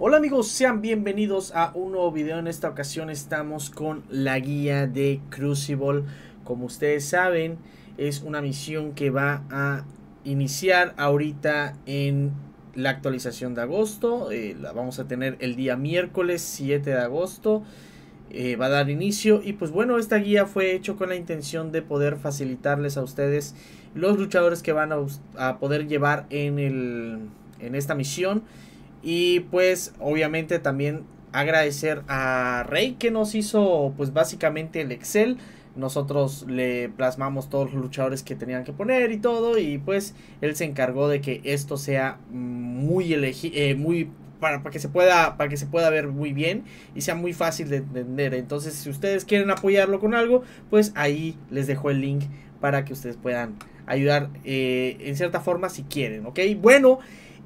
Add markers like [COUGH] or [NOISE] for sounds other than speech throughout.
Hola amigos, sean bienvenidos a un nuevo video. En esta ocasión estamos con la guía de Crucible. Como ustedes saben, es una misión que va a iniciar ahorita en la actualización de agosto. Eh, la vamos a tener el día miércoles 7 de agosto. Eh, va a dar inicio y pues bueno esta guía fue hecho con la intención de poder facilitarles a ustedes los luchadores que van a, poder llevar en, en esta misión y pues obviamente también agradecer a Rey que nos hizo pues básicamente el Excel. Nosotros le plasmamos todos los luchadores que tenían que poner y todo. Y pues él se encargó de que esto sea muy elegido. Eh, muy para, para, que se pueda para que se pueda ver muy bien y sea muy fácil de entender. Entonces, si ustedes quieren apoyarlo con algo, pues ahí les dejo el link para que ustedes puedan ayudar eh, en cierta forma si quieren, ¿ok? Bueno,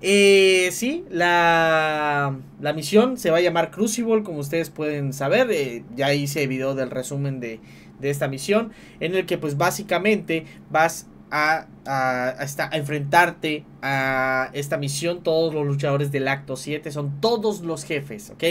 eh, sí, la, misión se va a llamar Crucible, como ustedes pueden saber. Eh, ya hice video del resumen de, esta misión, en el que pues básicamente vas a, a, enfrentarte a esta misión. Todos los luchadores del acto 7 son todos los jefes, ¿ok?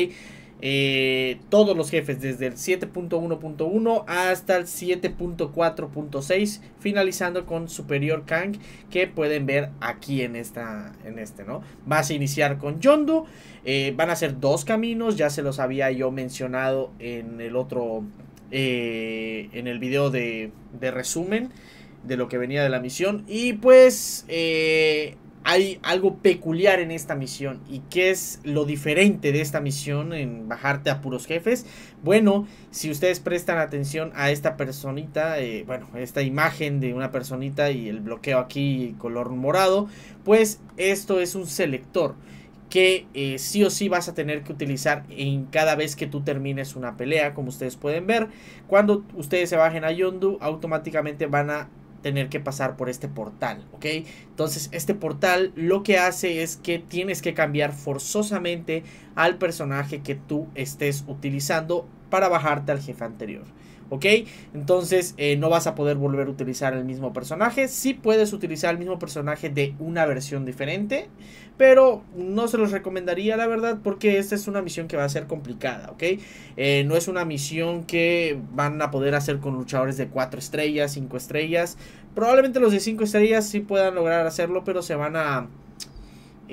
Eh, todos los jefes, desde el 7.1.1 hasta el 7.4.6, finalizando con Superior Kang, que pueden ver aquí en, esta, en este, ¿no? Vas a iniciar con Yondu, eh, van a ser dos caminos, ya se los había yo mencionado en el otro, eh, en el video de, de resumen de lo que venía de la misión. Y pues hay algo peculiar en esta misión. ¿Y qué es lo diferente de esta misión en bajarte a puros jefes? Bueno, si ustedes prestan atención a esta personita, eh, bueno, esta imagen de una personita y el bloqueo aquí color morado, pues esto es un selector que eh, sí o sí vas a tener que utilizar en cada vez que tú termines una pelea, como ustedes pueden ver. Cuando ustedes se bajen a Yondu, automáticamente van a tener que pasar por este portal, ¿ok? Entonces este portal lo que hace es que tienes que cambiar forzosamente al personaje que tú estés utilizando para bajarte al jefe anterior. ¿ok? Entonces eh, no vas a poder volver a utilizar el mismo personaje. Sí puedes utilizar el mismo personaje de una versión diferente, pero no se los recomendaría la verdad porque esta es una misión que va a ser complicada, ¿ok? Eh, no es una misión que van a poder hacer con luchadores de 4 estrellas, 5 estrellas. Probablemente los de 5 estrellas sí puedan lograr hacerlo, pero se van a...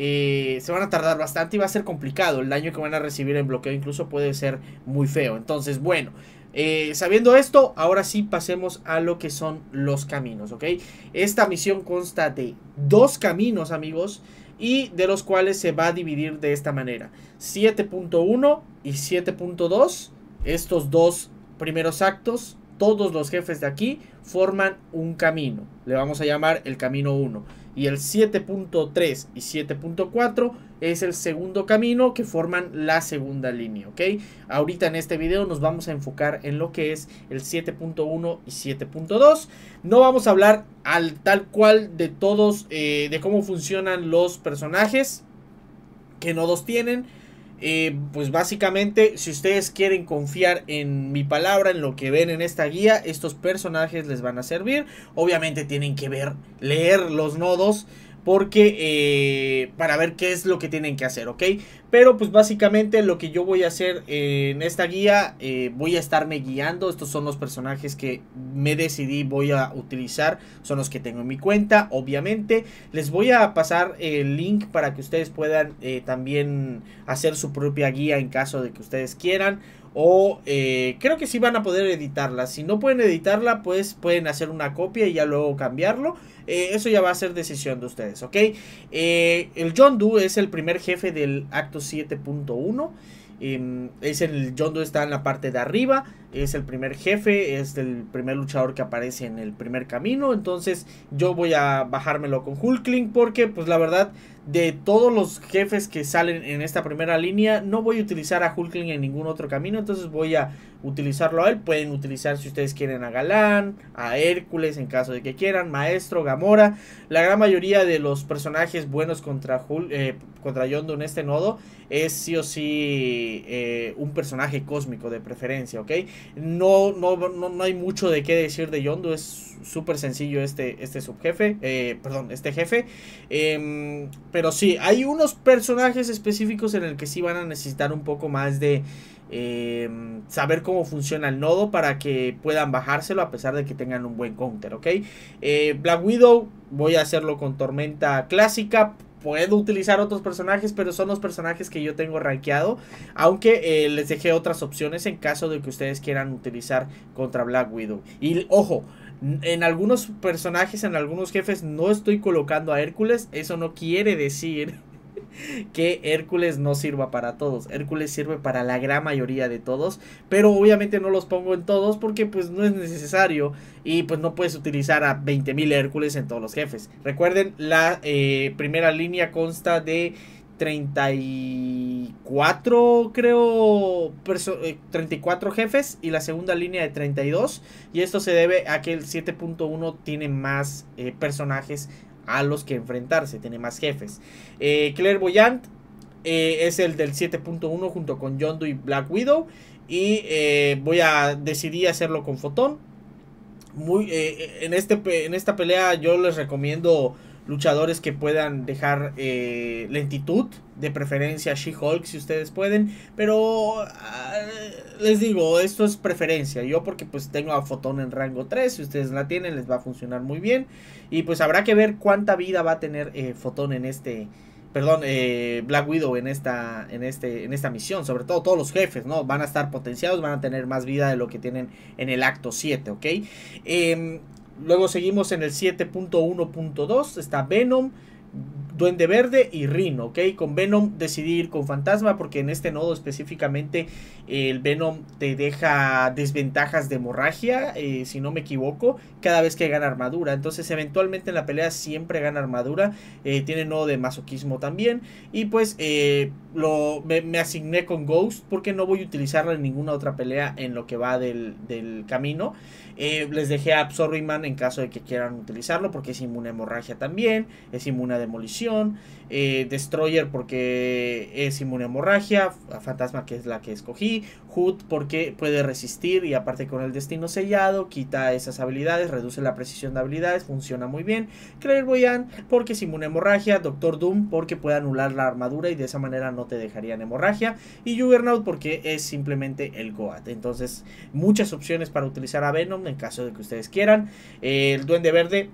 Eh, se van a tardar bastante y va a ser complicado. El daño que van a recibir en bloqueo incluso puede ser muy feo. Entonces, bueno, eh, sabiendo esto, ahora sí pasemos a lo que son los caminos, ¿ok? Esta misión consta de dos caminos, amigos, y de los cuales se va a dividir de esta manera. 7.1 y 7.2, estos dos primeros actos, todos los jefes de aquí forman un camino. Le vamos a llamar el camino 1 y el 7.3 y 7.4 es el segundo camino que forman la segunda línea, ¿ok? Ahorita en este video nos vamos a enfocar en lo que es el 7.1 y 7.2. No vamos a hablar al tal cual de todos, eh, de cómo funcionan los personajes, que no los tienen, eh, pues básicamente, si ustedes quieren confiar en mi palabra, en lo que ven en esta guía, estos personajes les van a servir. Obviamente tienen que ver, leer los nodos porque eh, para ver qué es lo que tienen que hacer, ¿ok? Pero pues básicamente lo que yo voy a hacer eh, en esta guía, eh, voy a estarme guiando, estos son los personajes que me decidí voy a utilizar, son los que tengo en mi cuenta, obviamente. Les voy a pasar el link para que ustedes puedan también hacer su propia guía en caso de que ustedes quieran. O eh, creo que sí van a poder editarla. Si no pueden editarla, pues pueden hacer una copia y ya luego cambiarlo. Eh, eso ya va a ser decisión de ustedes, ¿ok? Eh, el John Doe es el primer jefe del acto 7.1. Em, es el John Doe está en la parte de arriba es el primer jefe, es el primer luchador que aparece en el primer camino, entonces yo voy a bajármelo con Hulkling porque pues la verdad de todos los jefes que salen en esta primera línea no voy a utilizar a Hulkling en ningún otro camino, entonces voy a utilizarlo a él, pueden utilizar si ustedes quieren a Galán, a Hércules en caso de que quieran, Maestro, Gamora, la gran mayoría de los personajes buenos contra, Hulk, eh, contra Yondu en este nodo es sí o sí eh, un personaje cósmico de preferencia, ¿ok? No, no, hay mucho de qué decir de Yondo Es súper sencillo este, este subjefe. Eh, perdón, este jefe. Em, pero sí, hay unos personajes específicos en el que sí van a necesitar un poco más de. Em, saber cómo funciona el nodo para que puedan bajárselo a pesar de que tengan un buen counter, ¿ok? Eh, Black Widow, voy a hacerlo con tormenta clásica puedo utilizar otros personajes, pero son los personajes que yo tengo rankeado. Aunque eh, les dejé otras opciones en caso de que ustedes quieran utilizar contra Black Widow. Y ojo, en algunos personajes, en algunos jefes, no estoy colocando a Hércules. Eso no quiere decir que Hércules no sirva para todos. Hércules sirve para la gran mayoría de todos, pero obviamente no los pongo en todos porque pues no es necesario y pues no puedes utilizar a 20.000 Hércules en todos los jefes. Recuerden, la eh, primera línea consta de 34, creo, 34 eh, jefes y la segunda línea de 32. Y esto se debe a que el 7.1 tiene más eh, personajes a los que enfrentarse, tiene más jefes. Eh, Claire Boyant. Eh, es el del 7.1 junto con John y Black Widow. Y eh, voy a decidir hacerlo con Fotón. Muy, en, este, en esta pelea yo les recomiendo luchadores que puedan dejar eh, lentitud, de preferencia She-Hulk si ustedes pueden, pero ah, les digo, esto es preferencia, yo porque pues tengo a Fotón en rango 3, si ustedes la tienen les va a funcionar muy bien y pues habrá que ver cuánta vida va a tener eh, Fotón en este... Perdón, eh, Black Widow en esta, en, este, en esta misión, sobre todo todos los jefes, ¿no? Van a estar potenciados, van a tener más vida de lo que tienen en el acto 7, ¿ok? Em, Luego seguimos en el 7.1.2. Está Venom, Duende Verde y Rhino, ¿ok? Con Venom decidí ir con Fantasma porque en este nodo específicamente el Venom te deja desventajas de hemorragia, eh, si no me equivoco, cada vez que gana armadura. Entonces eventualmente en la pelea siempre gana armadura, eh, tiene nodo de masoquismo también. Y pues eh, lo, me, asigné con Ghost porque no voy a utilizarla en ninguna otra pelea en lo que va del, del camino. Eh, les dejé a Absorbiman en caso de que quieran utilizarlo porque es inmune a hemorragia también, es inmune a demolición, eh, Destroyer porque es inmune a hemorragia, Fantasma que es la que escogí, Hood porque puede resistir y aparte con el destino sellado quita esas habilidades, reduce la precisión de habilidades, funciona muy bien, Boyan porque es inmune a hemorragia, Doctor Doom porque puede anular la armadura y de esa manera no te dejarían hemorragia y Juggernaut porque es simplemente el Goat. Entonces muchas opciones para utilizar a Venom en caso de que ustedes quieran. Eh, el Duende Verde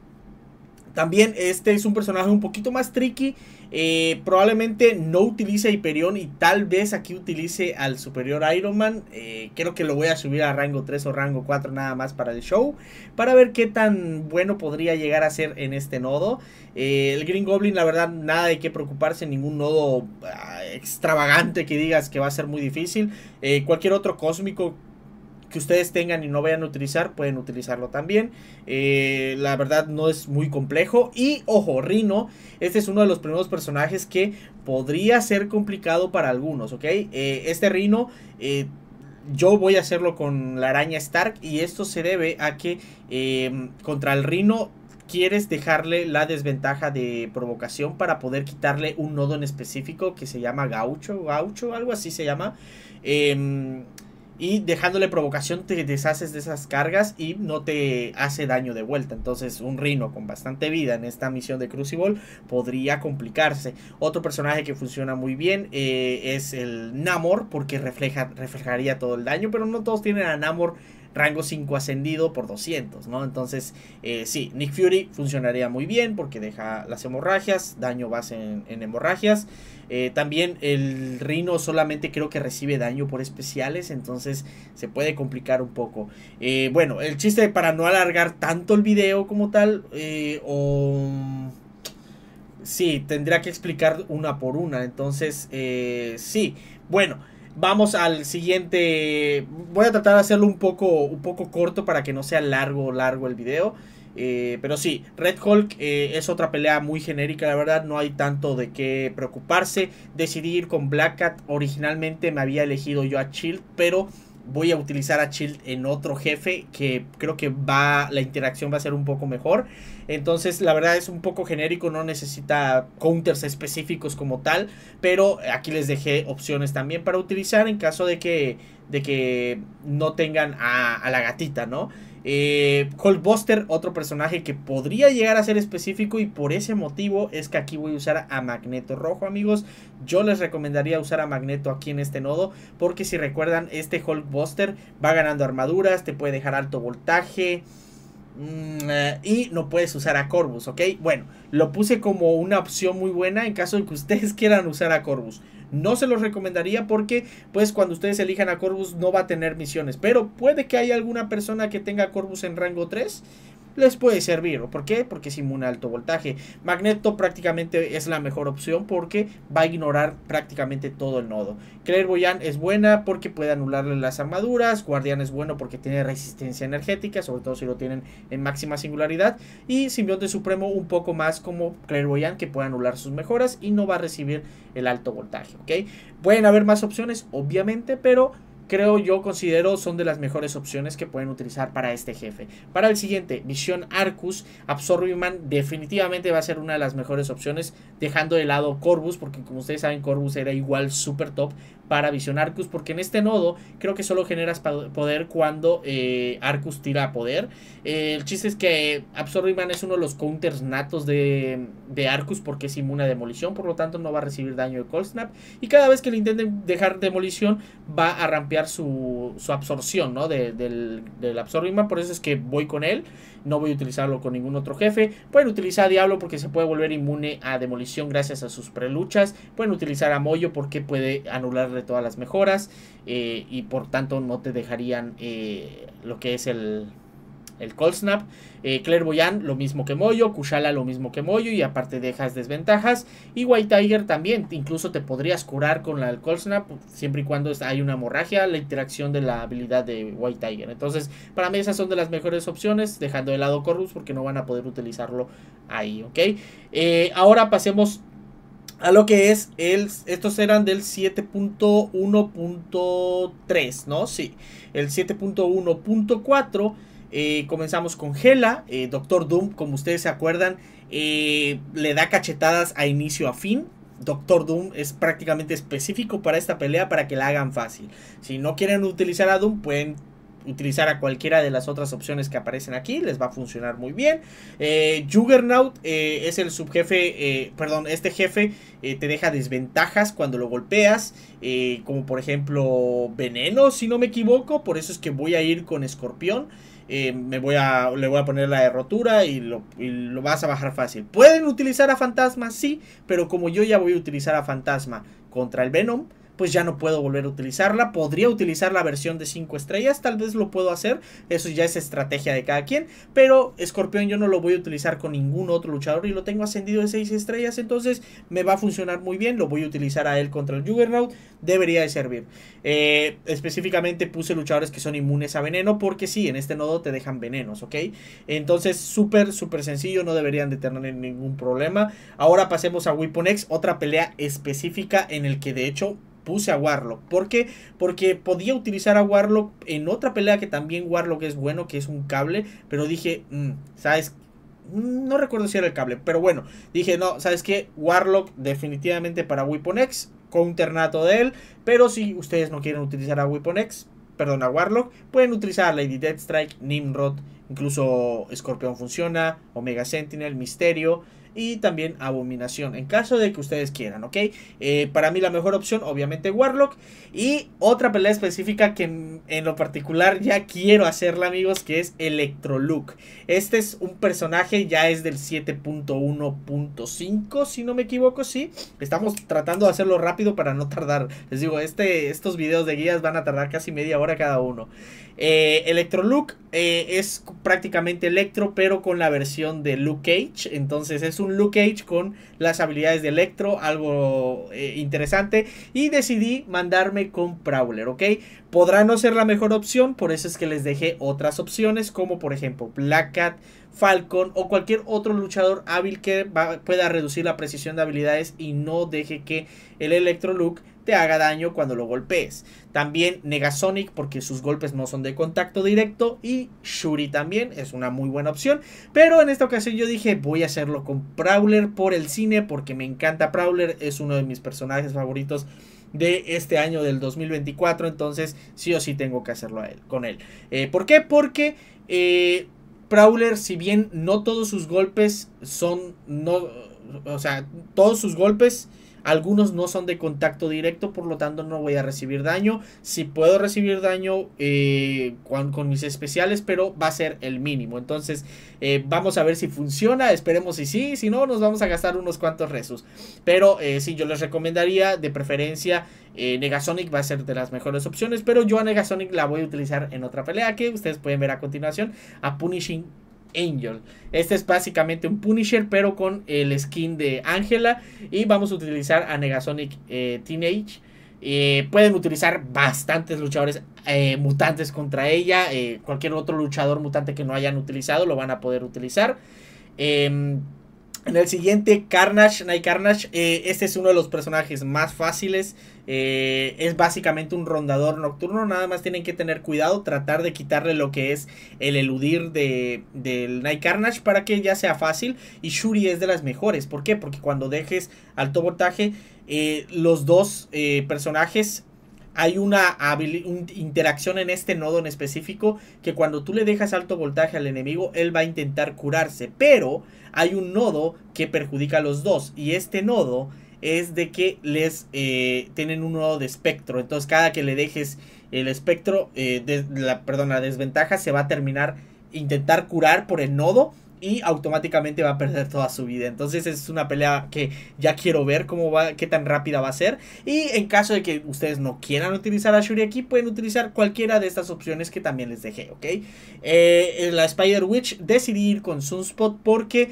también este es un personaje un poquito más tricky. Eh, probablemente no utilice Hyperion y tal vez aquí utilice al superior Iron Man. Eh, creo que lo voy a subir a rango 3 o rango 4 nada más para el show. Para ver qué tan bueno podría llegar a ser en este nodo. el Green Goblin la verdad nada de qué preocuparse. Ningún nodo ah, extravagante que digas que va a ser muy difícil. cualquier otro cósmico que ustedes tengan y no vayan a utilizar, pueden utilizarlo también. Eh, la verdad no es muy complejo. Y ojo, Rino, este es uno de los primeros personajes que podría ser complicado para algunos, ¿ok? Eh, este Rino... Eh, yo voy a hacerlo con la araña Stark y esto se debe a que em, contra el Rino quieres dejarle la desventaja de provocación para poder quitarle un nodo en específico que se llama gaucho, gaucho, algo así se llama. Em, y dejándole provocación te deshaces de esas cargas y no te hace daño de vuelta. Entonces un rino con bastante vida en esta misión de Crucible podría complicarse. Otro personaje que funciona muy bien eh, es el Namor porque refleja, reflejaría todo el daño, pero no todos tienen a Namor rango 5 ascendido por 200, ¿no? Entonces, eh, sí, Nick Fury funcionaría muy bien porque deja las hemorragias, daño base en, hemorragias. Eh, también el Rino solamente creo que recibe daño por especiales, entonces se puede complicar un poco. Eh, bueno, el chiste para no alargar tanto el video como tal, o... Sí, tendría que explicar una por una, entonces, sí, bueno. Vamos al siguiente. Voy a tratar de hacerlo un poco, un poco corto para que no sea largo, largo el video. Eh, pero sí, Red Hulk eh, es otra pelea muy genérica, la verdad, no hay tanto de qué preocuparse. Decidí ir con Black Cat, originalmente me había elegido yo a Chill, pero voy a utilizar a Child en otro jefe que creo que va la interacción va a ser un poco mejor. Entonces, la verdad es un poco genérico, no necesita counters específicos como tal, pero aquí les dejé opciones también para utilizar en caso de que de que no tengan a la gatita, ¿no? Eh, Hulkbuster, otro personaje que podría llegar a ser específico y por ese motivo es que aquí voy a usar a Magneto Rojo, amigos. Yo les recomendaría usar a Magneto aquí en este nodo porque si recuerdan, este Hulkbuster va ganando armaduras, te puede dejar alto voltaje mm, eh, y no puedes usar a Corvus, ¿ok? Bueno, lo puse como una opción muy buena en caso de que ustedes [LAUGHS] quieran usar a Corvus. No se los recomendaría porque pues cuando ustedes elijan a Corvus no va a tener misiones. Pero puede que haya alguna persona que tenga Corvus en rango 3 les puede servir. ¿Por qué? Porque es un alto voltaje. Magneto prácticamente es la mejor opción porque va a ignorar prácticamente todo el nodo. Clairvoyant es buena porque puede anularle las armaduras. Guardián es bueno porque tiene resistencia energética, sobre todo si lo tienen en máxima singularidad. Y Simbionte Supremo un poco más como Clairvoyant que puede anular sus mejoras y no va a recibir el alto voltaje. ¿ok? Pueden haber más opciones, obviamente, pero creo yo, considero son de las mejores opciones que pueden utilizar para este jefe. Para el siguiente, Misión Arcus, Absorbiman definitivamente va a ser una de las mejores opciones, dejando de lado Corvus, porque como ustedes saben, Corvus era igual super top, para visionar Arcus, porque en este nodo creo que solo generas poder cuando eh, Arcus tira poder. Eh, el chiste es que Absorbiman es uno de los counters natos de, Arcus porque es inmune a demolición, por lo tanto no va a recibir daño de Cold Snap. Y cada vez que le intenten dejar demolición, va a rampear su, absorción ¿no? del, del Absorbiman, por eso es que voy con él, no voy a utilizarlo con ningún otro jefe. Pueden utilizar a Diablo porque se puede volver inmune a demolición gracias a sus preluchas. Pueden utilizar a Moyo porque puede anular de todas las mejoras eh, y por tanto no te dejarían eh, lo que es el, el Cold Snap. Eh, Clairvoyant lo mismo que Moyo, Kushala lo mismo que Moyo y aparte dejas desventajas. Y White Tiger también, incluso te podrías curar con la, el Cold Snap siempre y cuando hay una hemorragia, la interacción de la habilidad de White Tiger. Entonces, para mí esas son de las mejores opciones, dejando de lado Corrus porque no van a poder utilizarlo ahí, ¿ok? Eh, ahora pasemos a lo que es el estos eran del 7.1.3 no sí el 7.1.4 eh, comenzamos con Gela eh, Doctor Doom como ustedes se acuerdan eh, le da cachetadas a inicio a fin Doctor Doom es prácticamente específico para esta pelea para que la hagan fácil si no quieren utilizar a Doom pueden utilizar a cualquiera de las otras opciones que aparecen aquí, les va a funcionar muy bien. Eh, Juggernaut eh, es el subjefe, eh, perdón, este jefe te deja desventajas cuando lo golpeas, como por ejemplo veneno, si no me equivoco, por eso es que voy a ir con escorpión. me voy a, le voy a poner la derrotura rotura y lo, y lo, vas a bajar fácil. ¿Pueden utilizar a fantasma? Sí, pero como yo ya voy a utilizar a fantasma contra el Venom, pues ya no puedo volver a utilizarla. Podría utilizar la versión de 5 estrellas, tal vez lo puedo hacer, eso ya es estrategia de cada quien, pero Escorpión yo no lo voy a utilizar con ningún otro luchador y lo tengo ascendido de 6 estrellas, entonces me va a funcionar muy bien, lo voy a utilizar a él contra el Juggernaut, debería de servir. Eh, específicamente puse luchadores que son inmunes a veneno, porque sí, en este nodo te dejan venenos, ¿ok? Entonces, súper, súper sencillo, no deberían de tener ningún problema. Ahora pasemos a Weapon X, otra pelea específica en el que de hecho puse a Warlock. ¿Por qué? Porque podía utilizar a Warlock en otra pelea que también Warlock es bueno, que es un cable. Pero dije, mm, ¿sabes? No recuerdo si era el cable, pero bueno, dije, no, ¿sabes qué? Warlock definitivamente para Weapon X, Ternato de él, pero si ustedes no quieren utilizar a Weapon X, perdón, a Warlock, pueden utilizar a Lady Deathstrike, Nimrod, incluso Escorpión funciona, Omega Sentinel, Misterio, y también Abominación, en caso de que ustedes quieran, ¿ok? Eh, para mí la mejor opción, obviamente, Warlock. Y otra pelea específica que en, lo particular ya quiero hacerla, amigos, que es Electroluke. Este es un personaje, ya es del 7.1.5, si no me equivoco, sí. Estamos tratando de hacerlo rápido para no tardar. Les digo, este, estos videos de guías van a tardar casi media hora cada uno. Electro eh, Electroluke eh, es prácticamente Electro, pero con la versión de Luke Cage. Entonces es un un Luke Cage con las habilidades de Electro, algo eh, interesante. Y decidí mandarme con Prowler, ¿ok? Podrá no ser la mejor opción, por eso es que les dejé otras opciones, como por ejemplo Black Cat, Falcon o cualquier otro luchador hábil que pueda reducir la precisión de habilidades y no deje que el Electro Luke te haga daño cuando lo golpees. También Negasonic porque sus golpes no son de contacto directo y Shuri también es una muy buena opción. Pero en esta ocasión yo dije voy a hacerlo con Prowler por el cine porque me encanta Prowler, es uno de mis personajes favoritos de este año del 2024, entonces sí o sí tengo que hacerlo a él, con él. Eh, ¿Por qué? Porque... Eh, Prowler, si bien no todos sus golpes son. No, o sea, todos sus golpes algunos no son de contacto directo, por lo tanto no voy a recibir daño. Si puedo recibir daño eh, con, mis especiales, pero va a ser el mínimo. Entonces eh, vamos a ver si funciona, esperemos si sí, si no nos vamos a gastar unos cuantos rezos. Pero si eh, sí, yo les recomendaría de preferencia Negasonic va a ser de las mejores opciones, pero yo a Negasonic la voy a utilizar en otra pelea que ustedes pueden ver a continuación, a Punishing Angel. Este es básicamente un Punisher, pero con el skin de Angela. Y vamos a utilizar a Negasonic eh, Teenage. Eh, pueden utilizar bastantes luchadores eh, mutantes contra ella. cualquier otro luchador mutante que no hayan utilizado lo van a poder utilizar. Em, en el siguiente, Carnage, Night Carnage, este es uno de los personajes más fáciles eh, es básicamente un rondador nocturno, nada más tienen que tener cuidado, tratar de quitarle lo que es el eludir de, del Night Carnage para que ya sea fácil. Y Shuri es de las mejores, ¿por qué? Porque cuando dejes alto voltaje, eh, los dos eh, personajes hay una interacción en este nodo en específico que cuando tú le dejas alto voltaje al enemigo, él va a intentar curarse, pero hay un nodo que perjudica a los dos y este nodo es de que les eh, tienen un nodo de espectro. Entonces cada que le dejes el espectro, eh, de, la, perdón, la desventaja se va a terminar intentar curar por el nodo y automáticamente va a perder toda su vida. Entonces es una pelea que ya quiero ver cómo va, qué tan rápida va a ser. Y en caso de que ustedes no quieran utilizar a Shuri aquí, pueden utilizar cualquiera de estas opciones que también les dejé, ¿ok? Eh, la Spider Witch decidí ir con Sunspot porque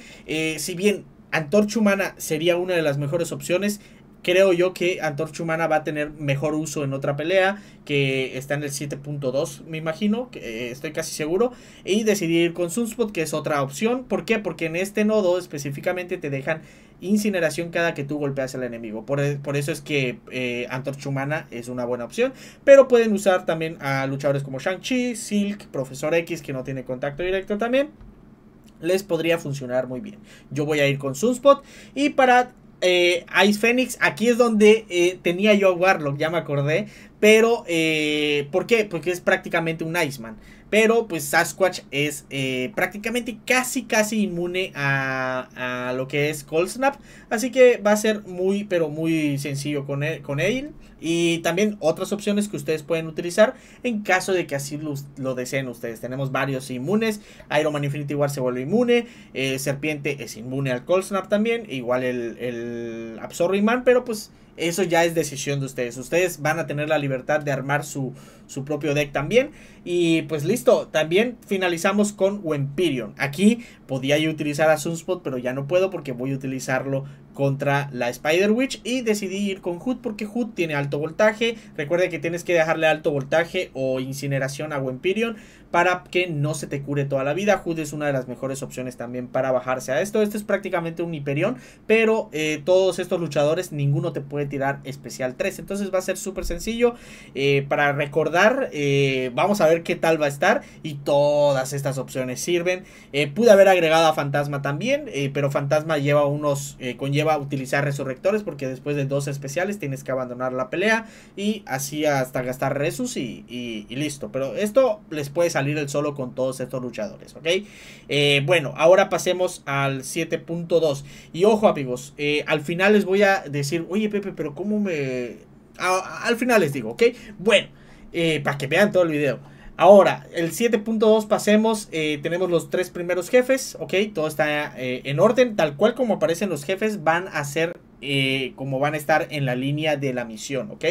si bien Antorcha Humana sería una de las mejores opciones. Creo yo que Antorcha Humana va a tener mejor uso en otra pelea, que está en el 7.2, me imagino, que eh, estoy casi seguro. Y decidí ir con Sunspot, que es otra opción. ¿Por qué? Porque en este nodo específicamente te dejan incineración cada que tú golpeas al enemigo. Por, e, eso es que eh, antorchumana Humana es una buena opción. Pero pueden usar también a luchadores como Shang-Chi, Silk, Profesor X, que no tiene contacto directo también les podría funcionar muy bien. Yo voy a ir con Sunspot y para eh, Ice Phoenix, aquí es donde eh, tenía yo a Warlock, ya me acordé, pero, eh, ¿por qué? Porque es prácticamente un Iceman. Pero, pues Sasquatch es eh, prácticamente casi, casi inmune a, lo que es Cold Snap. Así que va a ser muy, pero muy sencillo con él, con Y también otras opciones que ustedes pueden utilizar en caso de que así lo, deseen ustedes. Tenemos varios inmunes. Iron Man Infinity War se vuelve inmune. Eh, Serpiente es inmune al Cold Snap también. Igual el, el Man. pero pues eso ya es decisión de ustedes. Ustedes van a tener la libertad de armar su, su propio deck también. Y pues listo, también finalizamos con Wempirion. Aquí podía yo utilizar a Sunspot, pero ya no puedo porque voy a utilizarlo contra la Spider Witch. Y decidí ir con Hood porque Hood tiene alto voltaje. Recuerda que tienes que dejarle alto voltaje o incineración a Wempirion para que no se te cure toda la vida. Hood es una de las mejores opciones también para bajarse a esto. Este es prácticamente un hiperión, pero eh, todos estos luchadores ninguno te puede tirar especial 3. Entonces va a ser súper sencillo. Eh, para recordar, eh, vamos a ver qué tal va a estar y todas estas opciones sirven. pude haber agregado a Fantasma también, pero Fantasma lleva unos, conlleva utilizar resurrectores porque después de dos especiales tienes que abandonar la pelea y así hasta gastar resus y, listo. Pero esto les puede salir salir el solo con todos estos luchadores, ¿ok? Eh, bueno, ahora pasemos al 7.2. Y ojo, amigos, eh, al final les voy a decir, oye Pepe, pero ¿cómo me...? al final les digo, ¿ok? Bueno, eh, para que vean todo el video. Ahora, el 7.2 pasemos, tenemos los tres primeros jefes, ok, todo está en orden, tal cual como aparecen los jefes, van a ser eh, como van a estar en la línea de la misión, ¿ok?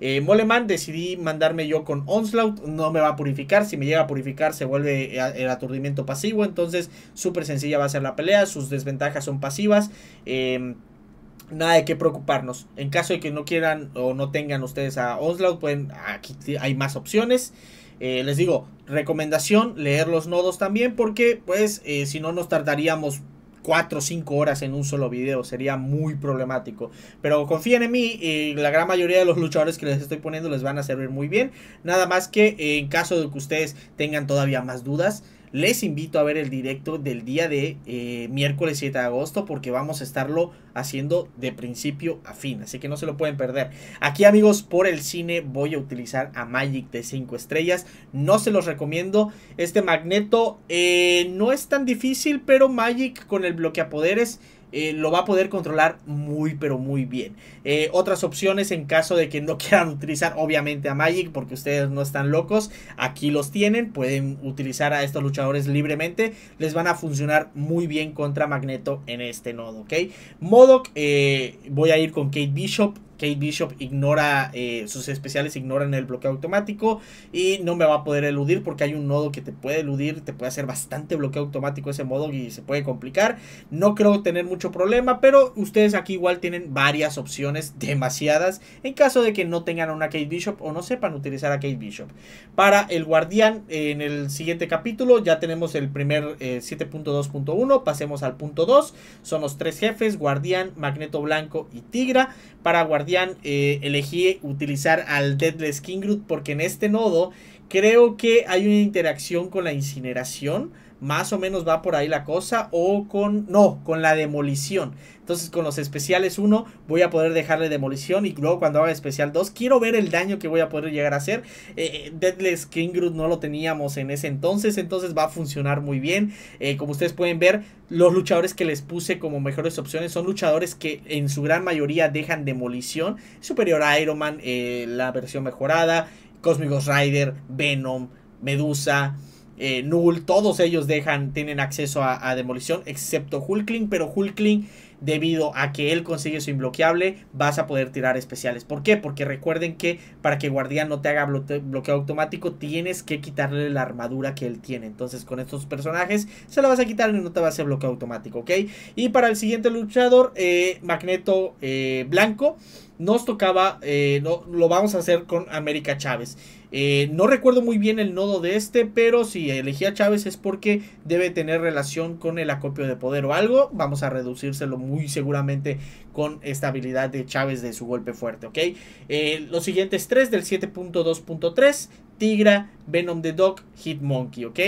Eh, Moleman decidí mandarme yo con Onslaught, no me va a purificar, si me llega a purificar se vuelve eh, el aturdimiento pasivo, entonces súper sencilla va a ser la pelea, sus desventajas son pasivas. Em, nada de qué preocuparnos. En caso de que no quieran o no tengan ustedes a Onslaught, pueden, aquí hay más opciones. les digo, recomendación, leer los nodos también, porque pues si no nos tardaríamos 4 o 5 horas en un solo video. Sería muy problemático. Pero confíen en mí. la gran mayoría de los luchadores que les estoy poniendo les van a servir muy bien. Nada más que eh, en caso de que ustedes tengan todavía más dudas les invito a ver el directo del día de eh, miércoles 7 de agosto porque vamos a estarlo haciendo de principio a fin, así que no se lo pueden perder. Aquí amigos, por el cine voy a utilizar a Magic de 5 estrellas, no se los recomiendo. Este magneto eh, no es tan difícil, pero Magic con el bloquea poderes eh, lo va a poder controlar muy pero muy bien. Eh, otras opciones en caso de que no [LAUGHS] quieran utilizar obviamente a Magic porque ustedes no están locos, aquí los tienen, pueden utilizar a estos luchadores libremente, les van a funcionar muy bien contra Magneto en este nodo, ¿ok? Modok, eh, voy a ir con Kate Bishop, Kate Bishop ignora, eh, sus especiales ignoran el bloqueo automático y no me va a poder eludir porque hay un nodo que te puede eludir, te puede hacer bastante bloqueo automático ese modo y se puede complicar. No creo tener mucho problema, pero ustedes aquí igual tienen varias opciones, demasiadas, en caso de que no tengan una Kate Bishop o no sepan utilizar a Kate Bishop. Para el guardián, eh, en el siguiente capítulo ya tenemos el primer 7.2.1, eh, pasemos al punto 2, son los tres jefes, guardián, magneto blanco y tigra. Para guardián eh, elegí utilizar al Deadless Skin porque en este nodo creo que hay una interacción con la incineración más o menos va por ahí la cosa, o con, no, con la demolición. Entonces con los especiales 1 voy a poder dejarle demolición y luego cuando haga especial 2 quiero ver el daño que voy a poder llegar a hacer. Eh, eh Deadless Kingroot no lo teníamos en ese entonces, entonces va a funcionar muy bien. Eh, como ustedes pueden ver, los luchadores que les puse como mejores opciones son luchadores que en su gran mayoría dejan demolición. Superior a Iron Man, eh, la versión mejorada, cósmicos Rider, Venom, Medusa. Eh, Null, todos ellos dejan, tienen acceso a, demolición, excepto Hulkling, pero Hulkling, debido a que él consigue su imbloqueable, vas a poder tirar especiales. ¿Por qué? Porque recuerden que para que Guardián no te haga bloqueo automático, tienes que quitarle la armadura que él tiene. Entonces, con estos personajes, se la vas a quitar y no te va a hacer bloqueo automático, ¿ok? Y para el siguiente luchador, eh, Magneto eh, Blanco nos tocaba, no, lo vamos a hacer con América Chávez. Eh, no recuerdo muy bien el nodo de este, pero si elegí a Chávez es porque debe tener relación con el acopio de poder o algo. Vamos a reducírselo muy seguramente con esta habilidad de Chávez de su golpe fuerte, ¿ok? Eh, los siguientes tres del 7.2.3, Tigra, Venom the Dog, Monkey, ¿ok?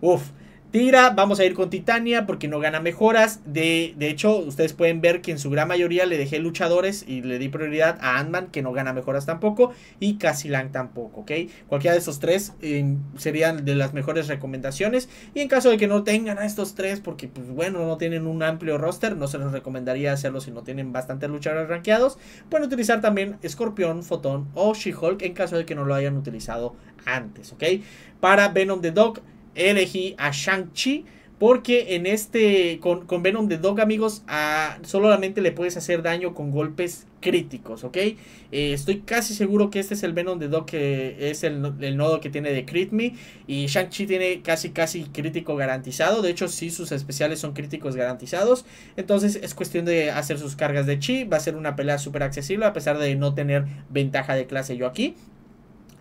Uf, Tira, vamos a ir con Titania porque no gana mejoras. De, de, hecho, ustedes pueden ver que en su gran mayoría le dejé luchadores y le di prioridad a Ant-Man, que no gana mejoras tampoco, y Casilang tampoco, ¿ok? Cualquiera de esos tres eh, serían de las mejores recomendaciones. Y en caso de que no tengan a estos tres, porque, pues bueno, no tienen un amplio roster, no se les recomendaría hacerlo si no tienen bastantes luchadores rankeados. Pueden utilizar también Escorpión, Fotón o She-Hulk en caso de que no lo hayan utilizado antes, ¿ok? Para Venom the Dog elegí a Shang-Chi. Porque en este, con, Venom de Dog, amigos, solamente le puedes hacer daño con golpes críticos, ¿ok? Eh, estoy casi seguro que este es el Venom de Dog, que es el, nodo que tiene de Crit Me. Y Shang-Chi tiene casi, casi crítico garantizado. De hecho, sí, sus especiales son críticos garantizados. Entonces, es cuestión de hacer sus cargas de chi. Va a ser una pelea súper accesible, a pesar de no tener ventaja de clase yo aquí.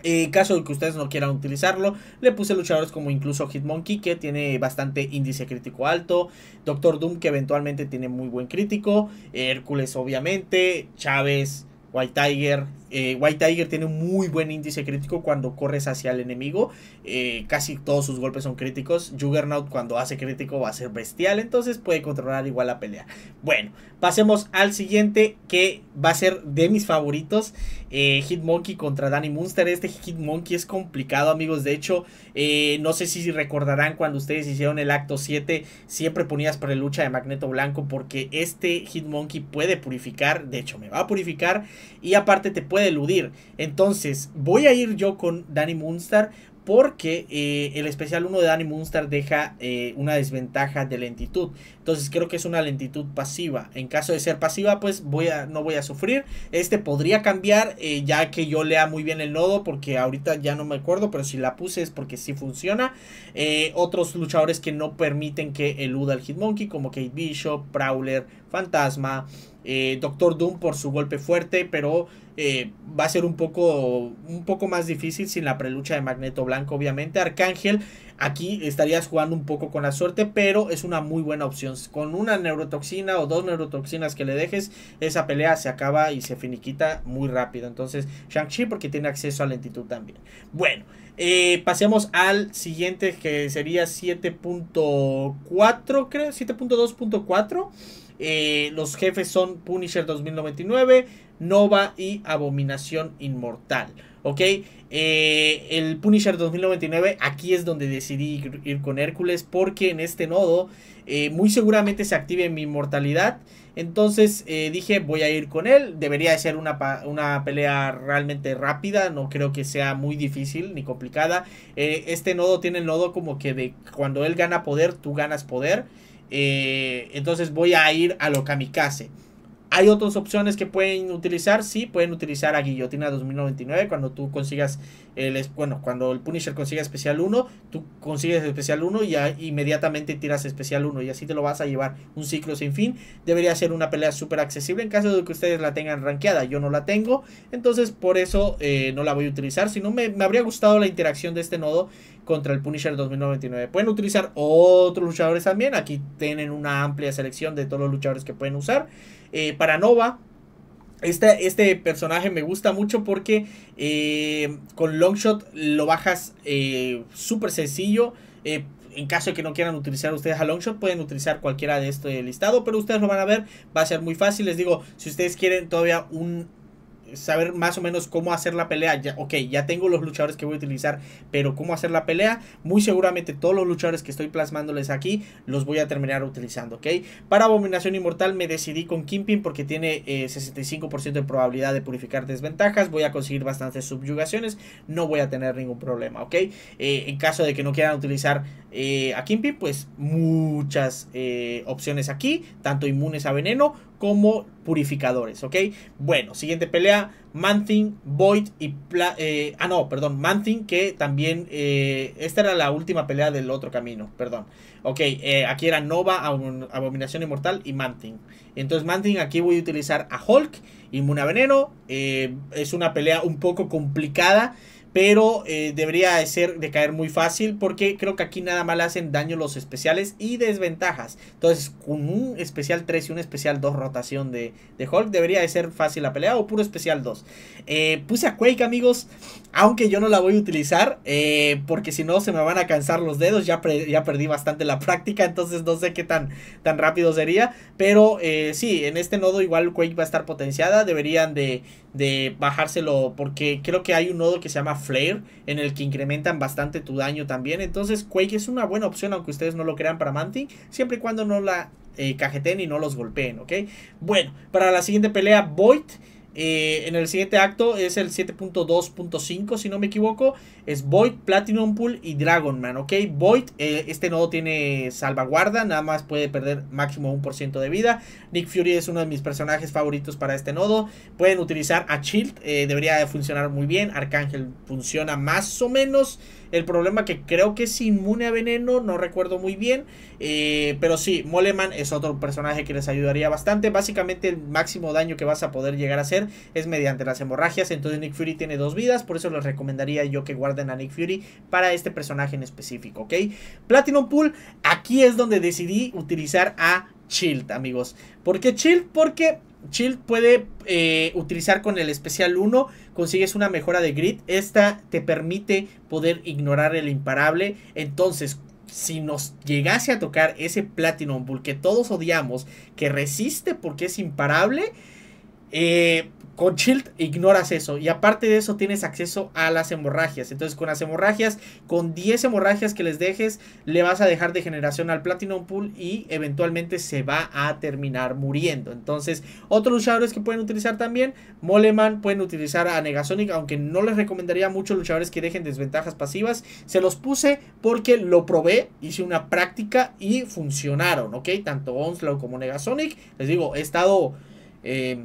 En caso de que ustedes no quieran utilizarlo, le puse luchadores como incluso Hitmonkey, que tiene bastante índice crítico alto, Doctor Doom, que eventualmente tiene muy buen crítico, Hércules, obviamente, Chávez, White Tiger, eh, White Tiger tiene un muy buen índice crítico cuando corres hacia el enemigo. Eh, casi todos sus golpes son críticos. Juggernaut cuando hace crítico va a ser bestial. Entonces puede controlar igual la pelea. Bueno, pasemos al siguiente que va a ser de mis favoritos. Eh, Hit Hitmonkey contra Danny Munster. Este Hitmonkey es complicado amigos. De hecho, no sé si recordarán cuando ustedes hicieron el acto 7. Siempre ponías para lucha de Magneto Blanco porque este Hitmonkey puede purificar. De hecho, me va a purificar. Y aparte te puede eludir. Entonces, voy a ir yo con Danny Munster porque eh, el especial 1 de Danny Munster deja eh, una desventaja de lentitud. Entonces creo que es una lentitud pasiva. En caso de ser pasiva, pues voy a, no voy a sufrir. Este podría cambiar eh, ya que yo lea muy bien el nodo, porque ahorita ya no me acuerdo, pero si la puse es porque sí funciona. otros luchadores que no permiten que eluda el Hitmonkey, como Kate Bishop, Prowler, Fantasma, Doctor Doom por su golpe fuerte, pero eh, va a ser un poco, un poco más difícil sin la prelucha de Magneto Blanco, obviamente. Arcángel, aquí estarías jugando un poco con la suerte, pero es una muy buena opción. Con una neurotoxina o dos neurotoxinas que le dejes, esa pelea se acaba y se finiquita muy rápido. Entonces, Shang-Chi porque tiene acceso a lentitud también. Bueno, eh, pasemos al siguiente que sería 7.4, creo, 7.2.4. Eh, los jefes son Punisher 2099, Nova y Abominación Inmortal. ¿Ok? Eh, el Punisher 2099, aquí es donde decidí ir, con Hércules porque en este nodo eh, muy seguramente se active mi inmortalidad. Entonces dije, voy a ir con él. Debería ser una, pelea realmente rápida. No creo que sea muy difícil ni complicada. este nodo tiene el nodo como que de cuando él gana poder, tú ganas poder. Eh, entonces voy a ir a lo kamikaze. Hay otras opciones que pueden utilizar. Sí, pueden utilizar a Guillotina 2099. Cuando tú consigas el. Bueno, cuando el Punisher consiga especial 1, tú consigues especial 1 y ya inmediatamente tiras especial 1. Y así te lo vas a llevar un ciclo sin fin. Debería ser una pelea súper accesible en caso de que ustedes la tengan rankeada. Yo no la tengo. Entonces, por eso eh, no la voy a utilizar. Si no, me, me habría gustado la interacción de este nodo contra el Punisher 2099. Pueden utilizar otros luchadores también. Aquí tienen una amplia selección de todos los luchadores que pueden usar. Eh, para Nova, este, este, personaje me gusta mucho porque eh, con Longshot lo bajas eh, súper sencillo. en caso de que no quieran utilizar ustedes a Longshot, pueden utilizar cualquiera de este listado, pero ustedes lo van a ver, va a ser muy fácil. Les digo, si ustedes quieren todavía un saber más o menos cómo hacer la pelea. Ya, ok, ya tengo los luchadores que voy a utilizar, pero cómo hacer la pelea. Muy seguramente todos los luchadores que estoy plasmándoles aquí los voy a terminar utilizando, ok. Para Abominación Inmortal me decidí con kimpin porque tiene 65% eh, de probabilidad de purificar desventajas. Voy a conseguir bastantes subyugaciones. No voy a tener ningún problema, ok. Eh, en caso de que no quieran utilizar eh, a Kimpy, pues muchas eh, opciones aquí, tanto inmunes a veneno como purificadores, ¿ok? Bueno, siguiente pelea, Manting, Void y... Eh, ah, no, perdón, Manting, que también... esta era la última pelea del otro camino, perdón. Ok, aquí era Nova, Abominación Inmortal y Manting. Entonces Manting, aquí voy a utilizar a Hulk, inmune a veneno. es una pelea un poco complicada pero eh, debería de ser de caer muy fácil porque creo que aquí nada más hacen daño los especiales y desventajas. Entonces, con un especial 3 y un especial 2 rotación de, de Hulk debería de ser fácil la pelea o puro especial 2. Eh, puse a Quake, amigos, aunque yo no la voy a utilizar eh, porque si no se me van a cansar los dedos. Ya, ya perdí bastante la [LAUGHS] práctica, entonces no sé qué tan, tan rápido sería. Pero sí, en este nodo igual Quake va a estar potenciada. Deberían de, de bajárselo porque creo que hay un nodo que se llama Flare en el que incrementan bastante tu daño también. Entonces Quake es una buena opción aunque ustedes no lo crean para manti siempre y cuando no la eh, cajeten y no los golpeen, ¿ok? Bueno, para la siguiente pelea, Void eh, en el siguiente acto es el 7.2.5, si no me equivoco. Es Void, Platinum Pool y Dragon Man, ¿ok? Void, eh, este nodo tiene salvaguarda, nada más puede perder máximo 1% de vida. Nick Fury es uno de mis personajes favoritos para este nodo. Pueden utilizar a Shield, eh, debería funcionar muy bien. Arcángel funciona más o menos. El problema que creo que es inmune a veneno, no recuerdo muy bien. Eh, pero sí, Moleman es otro personaje que les ayudaría bastante. Básicamente el máximo daño que vas a poder llegar a hacer es mediante las hemorragias. Entonces Nick Fury tiene dos vidas. Por eso les recomendaría yo que guarden a Nick Fury para este personaje en específico, ¿ok? Platinum Pool, aquí es donde decidí utilizar a Chilt, amigos. ¿Por qué Chilt? Porque Chilt puede eh, utilizar con el especial 1, consigues una mejora de grid. Esta te permite poder ignorar el imparable. Entonces, si nos llegase a tocar ese Platinum Pool que todos odiamos, que resiste porque es imparable, eh, con Shield ignoras eso y aparte de eso tienes acceso a las hemorragias. Entonces con las hemorragias, con 10 hemorragias que les dejes, le vas a dejar de generación al Platinum Pool y eventualmente se va a terminar muriendo. Entonces otros luchadores que pueden utilizar también, Moleman, pueden utilizar a Negasonic, aunque no les recomendaría mucho luchadores que dejen desventajas pasivas. Se los puse porque lo probé, hice una práctica y funcionaron, ¿ok? Tanto Onslaught como Negasonic. Les digo, he estado... Eh,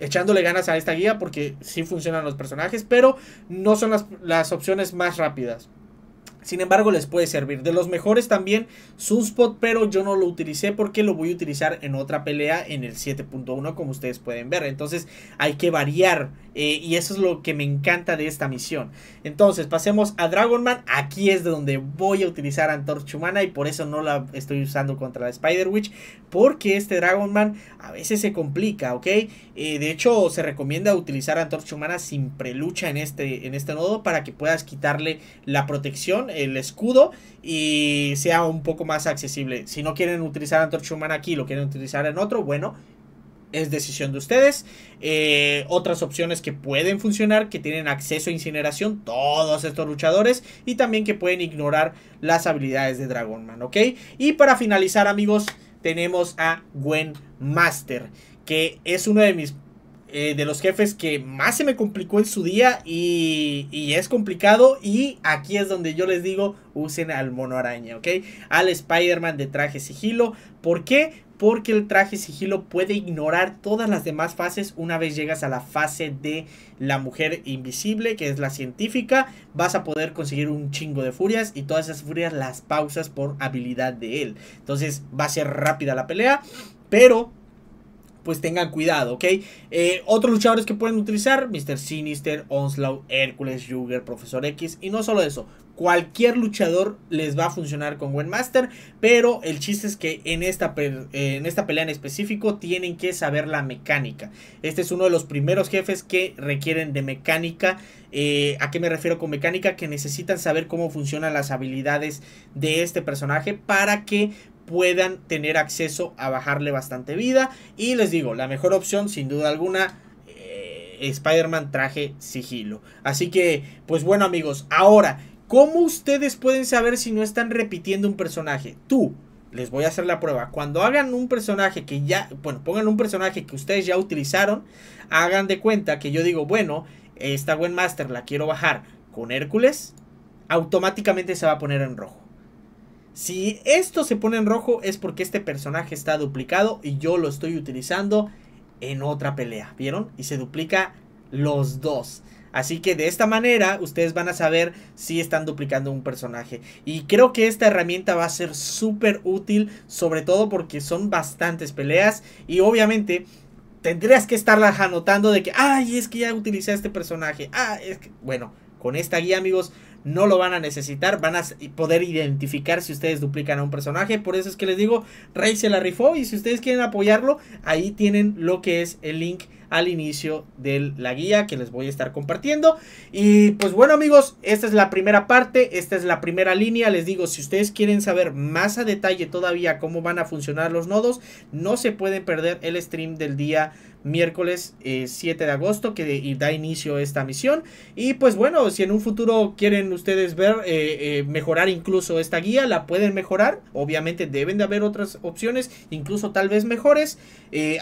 echándole ganas a esta guía porque sí funcionan los personajes, pero no son las, las opciones más rápidas. Sin embargo, les puede servir. De los mejores también, Sunspot, pero yo no lo utilicé porque lo voy a utilizar en otra pelea en el 7.1, como ustedes pueden ver. Entonces, hay que variar. Eh, y eso es lo que me encanta de esta misión. Entonces, pasemos a Dragon Man... Aquí es de donde voy a utilizar a Humana y por eso no la estoy usando contra la Spider-Witch. Porque este Dragon Man... a veces se complica, ¿ok? Eh, de hecho, se recomienda utilizar a Antorcha Humana sin prelucha en este, en este nodo para que puedas quitarle la protección el escudo y sea un poco más accesible. Si no quieren utilizar Antorcha Humana aquí, lo quieren utilizar en otro, bueno, es decisión de ustedes. Eh, otras opciones que pueden funcionar, que tienen acceso a incineración, todos estos luchadores, y también que pueden ignorar las habilidades de Man, ¿ok? Y para finalizar, amigos, tenemos a Gwen Master, que es uno de mis eh, de los jefes que más se me complicó en su día y, y, es complicado. Y aquí es donde yo les digo, usen al mono araña, ¿ok? Al Spider-Man de traje sigilo. ¿Por qué? Porque el traje sigilo puede ignorar todas las demás fases una vez llegas a la fase de la mujer invisible, que es la científica. Vas a poder conseguir un chingo de furias y todas esas furias las pausas por habilidad de él. Entonces va a ser rápida la pelea, pero pues tengan cuidado, ¿ok? Eh, otros luchadores que pueden utilizar, Mr. Sinister, Onslaught, Hércules, Jugger, Profesor X, y no solo eso, cualquier luchador les va a funcionar con Master, pero el chiste es que en esta, eh, en esta pelea en específico tienen que saber la mecánica. Este es uno de los primeros jefes que requieren de mecánica. Eh, ¿A qué me refiero con mecánica? Que necesitan saber cómo funcionan las habilidades de este personaje para que puedan tener acceso a bajarle bastante vida. Y les digo, la mejor opción, sin duda alguna, eh, Spider-Man traje sigilo. Así que, pues bueno amigos, ahora, ¿cómo ustedes pueden saber si no están repitiendo un personaje? Tú. Les voy a hacer la prueba. Cuando hagan un personaje que ya, bueno, pongan un personaje que ustedes ya utilizaron, hagan de cuenta que yo digo, bueno, esta Master la quiero bajar con Hércules, automáticamente se va a poner en rojo. Si esto se pone en rojo es porque este personaje está duplicado y yo lo estoy utilizando en otra pelea, ¿vieron? Y se duplica los dos. Así que de esta manera ustedes van a saber si están duplicando un personaje. Y creo que esta herramienta va a ser súper útil, sobre todo porque son bastantes peleas y obviamente tendrías que estarlas anotando de que, ay, es que ya utilicé este personaje, ah, es que... Bueno, con esta guía amigos no lo van a necesitar, van a poder identificar si ustedes duplican a un personaje, por eso es que les digo, Rey se la rifó y si ustedes quieren apoyarlo, ahí tienen lo que es el link al inicio de la guía que les voy a estar compartiendo. Y pues bueno amigos, esta es la primera parte, esta es la primera línea. Les digo, si ustedes quieren saber más a detalle todavía cómo van a funcionar los nodos, no se pueden perder el stream del día miércoles 7 eh, de agosto que da inicio esta misión. Y pues bueno, si en un futuro quieren ustedes ver, eh, eh, mejorar incluso esta guía, la pueden mejorar. Obviamente deben de haber otras opciones, incluso tal vez mejores.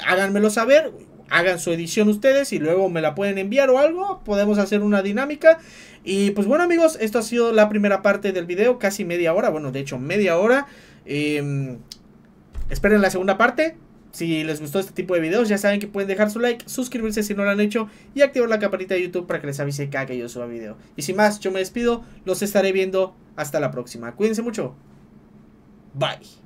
háganmelo saber. Hagan su edición ustedes y luego me la pueden enviar o algo. Podemos hacer una dinámica. Y pues bueno amigos, esto ha sido la primera parte del video. Casi media hora. Bueno, de hecho media hora. Em, esperen la segunda parte. Si les gustó este tipo de videos, ya saben que pueden dejar su like, suscribirse si no lo han hecho y activar la campanita de YouTube para que les avise cada que yo suba video. Y sin más, yo me despido, los estaré viendo hasta la próxima. Cuídense mucho. Bye.